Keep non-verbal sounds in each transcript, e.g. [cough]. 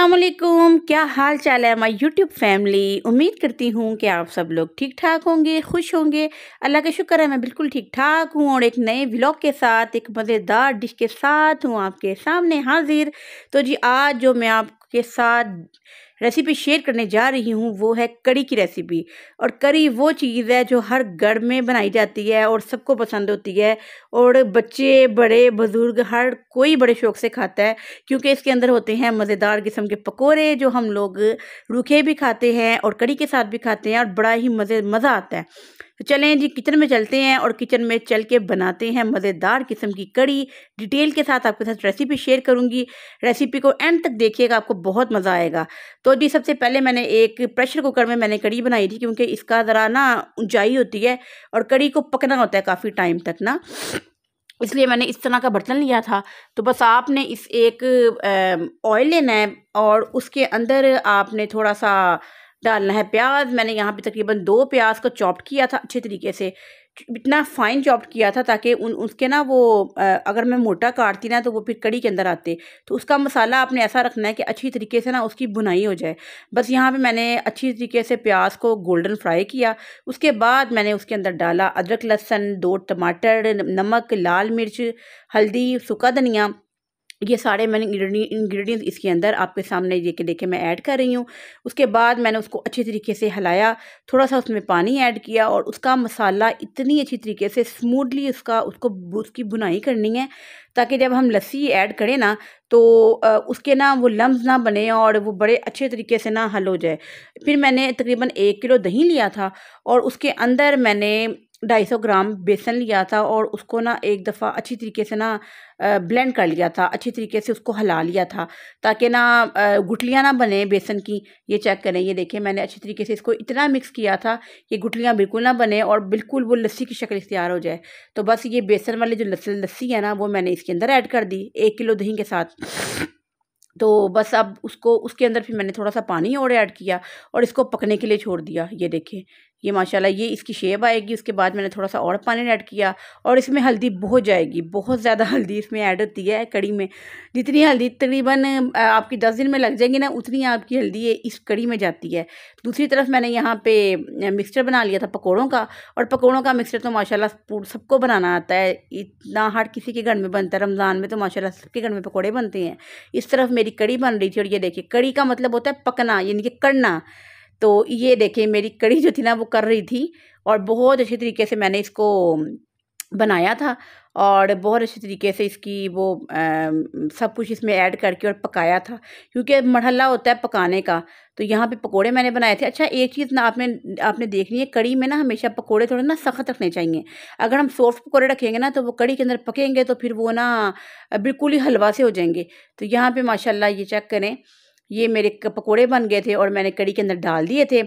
असलकुम क्या हाल चाल है माई यूट्यूब फैमिली उम्मीद करती हूँ कि आप सब लोग ठीक ठाक होंगे खुश होंगे अल्लाह का शुक्र है मैं बिल्कुल ठीक ठाक हूँ और एक नए ब्लॉग के साथ एक मज़ेदार डिश के साथ हूँ आपके सामने हाजिर तो जी आज जो मैं आपके साथ रेसिपी शेयर करने जा रही हूँ वो है कड़ी की रेसिपी और कड़ी वो चीज़ है जो हर घर में बनाई जाती है और सबको पसंद होती है और बच्चे बड़े बुज़ुर्ग हर कोई बड़े शौक से खाता है क्योंकि इसके अंदर होते हैं मज़ेदार किस्म के पकौड़े जो हम लोग रूखे भी खाते हैं और कड़ी के साथ भी खाते हैं और बड़ा ही मज़े मज़ा आता है तो चलें जी किचन में चलते हैं और किचन में चल के बनाते हैं मज़ेदार किस्म की कड़ी डिटेल के साथ आपके साथ रेसिपी शेयर करूँगी रेसिपी को एंड तक देखिएगा आपको बहुत मज़ा आएगा तो जी सबसे पहले मैंने एक प्रेशर कुकर में मैंने कड़ी बनाई थी क्योंकि इसका ज़रा ना ऊंचाई होती है और कड़ी को पकना होता है काफ़ी टाइम तक ना इसलिए मैंने इस तरह का बर्तन लिया था तो बस आपने इस एक ऑयल लेना है और उसके अंदर आपने थोड़ा सा डालना है प्याज मैंने यहाँ पे तकरीबन दो प्याज को चॉप किया था अच्छे तरीके से इतना फाइन चॉप किया था ताकि उन उसके ना वो अगर मैं मोटा काटती ना तो वो फिर कड़ी के अंदर आते तो उसका मसाला आपने ऐसा रखना है कि अच्छी तरीके से ना उसकी बुनाई हो जाए बस यहाँ पे मैंने अच्छी तरीके से प्याज को गोल्डन फ्राई किया उसके बाद मैंने उसके अंदर डाला अदरक लहसन दो टमाटर नमक लाल मिर्च हल्दी सूखा धनिया ये सारे मैंने इंग्रेडिएंट्स इसके अंदर आपके सामने ये के देखे मैं ऐड कर रही हूँ उसके बाद मैंने उसको अच्छे तरीके से हिलाया थोड़ा सा उसमें पानी ऐड किया और उसका मसाला इतनी अच्छी तरीके से स्मूथली उसका उसको उसकी बुनाई करनी है ताकि जब हम लस्सी ऐड करें ना तो उसके ना वो लम्ब ना बने और वो बड़े अच्छे तरीके से ना हल हो जाए फिर मैंने तकरीबन एक किलो दही लिया था और उसके अंदर मैंने ढाई सौ ग्राम बेसन लिया था और उसको ना एक दफ़ा अच्छी तरीके से ना ब्लेंड कर लिया था अच्छी तरीके से उसको हला लिया था ताकि ना गुटलियाँ ना बने बेसन की ये चेक करें ये देखें मैंने अच्छी तरीके से इसको इतना मिक्स किया था कि गुटलियाँ बिल्कुल ना बने और बिल्कुल वो लस्सी की शक्ल इख्तियार हो जाए तो बस ये बेसन वाली जो लस्सी है ना वो मैंने इसके अंदर ऐड कर दी एक किलो दही के साथ तो बस अब उसको उसके अंदर फिर मैंने थोड़ा सा पानी और ऐड किया और इसको पकने के लिए छोड़ दिया ये देखें ये माशाल्लाह ये इसकी शेप आएगी उसके बाद मैंने थोड़ा सा और पानी ऐड किया और इसमें हल्दी बहुत जाएगी बहुत ज़्यादा [laughs] हल्दी इसमें ऐड होती है कड़ी में जितनी हल्दी तकरीबन आपकी दस दिन में लग जाएगी ना उतनी आपकी हल्दी है इस कड़ी में जाती है दूसरी तरफ मैंने यहाँ पे मिक्सचर बना लिया था पकौड़ों का और पकौड़ों का मिक्सचर तो माशाला सबको बनाना आता है इतना हर किसी के घर में बनता है रमज़ान में तो माशाला सबके घर में पकौड़े बनते हैं इस तरफ मेरी कड़ी बन रही थी और ये देखिए कड़ी का मतलब होता है पकना यानी कि कड़ना तो ये देखें मेरी कड़ी जो थी ना वो कर रही थी और बहुत अच्छे तरीके से मैंने इसको बनाया था और बहुत अच्छे तरीके से इसकी वो आ, सब कुछ इसमें ऐड करके और पकाया था क्योंकि मरहला होता है पकाने का तो यहाँ पे पकोड़े मैंने बनाए थे अच्छा एक चीज़ ना आपने आपने देखनी है कड़ी में ना हमेशा पकोड़े थोड़े ना सख्त रखने चाहिए अगर हम सॉफ्ट पकोड़े रखेंगे ना तो वो कड़ी के अंदर पकेंगे तो फिर वो ना बिल्कुल ही हलवा से हो जाएंगे तो यहाँ पर माशाला ये चेक करें ये मेरे पकोड़े बन गए थे और मैंने कड़ी के अंदर डाल दिए थे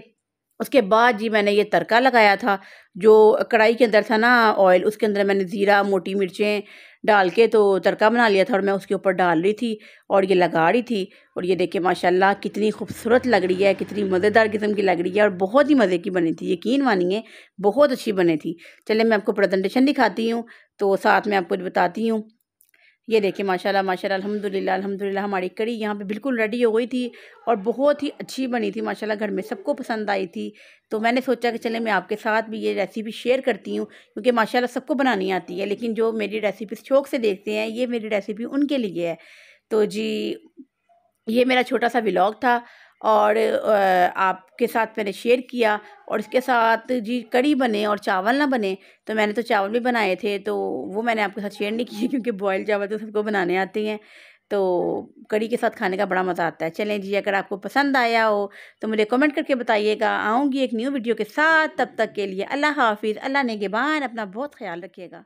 उसके बाद जी मैंने ये तड़का लगाया था जो कढ़ाई के अंदर था ना ऑयल उसके अंदर मैंने ज़ीरा मोटी मिर्चें डाल के तो तड़का बना लिया था और मैं उसके ऊपर डाल रही थी और ये लगा रही थी और ये देखिए माशाल्लाह कितनी खूबसूरत लग रही है कितनी मज़ेदार किस्म की लग रही है और बहुत ही मज़े की बनी थी यकीन मानिए बहुत अच्छी बनी थी चले मैं आपको प्रजेंटेशन दिखाती हूँ तो साथ में आपको बताती हूँ ये देखिए माशाल्लाह माशाल्लाह अल्हम्दुलिल्लाह अल्हम्दुलिल्लाह हमारी कड़ी यहाँ पे बिल्कुल रेडी हो गई थी और बहुत ही अच्छी बनी थी माशाल्लाह घर में सबको पसंद आई थी तो मैंने सोचा कि चले मैं आपके साथ भी ये रेसिपी शेयर करती हूँ क्योंकि माशाल्लाह सबको बनानी आती है लेकिन जो मेरी रेसिपी शौक से देखते हैं ये मेरी रेसिपी उनके लिए है तो जी ये मेरा छोटा सा व्लॉग था और आपके साथ मैंने शेयर किया और इसके साथ जी कड़ी बने और चावल ना बने तो मैंने तो चावल भी बनाए थे तो वो मैंने आपके साथ शेयर नहीं किए [laughs] क्योंकि बॉयल चावल तो सबको बनाने आते हैं तो कड़ी के साथ खाने का बड़ा मज़ा आता है चलें जी अगर आपको पसंद आया हो तो मुझे कमेंट करके बताइएगा आऊँगी एक न्यू वीडियो के साथ तब तक के लिए अल्लाह हाफिज़ अल्लाह नेगेबान अपना बहुत ख्याल रखिएगा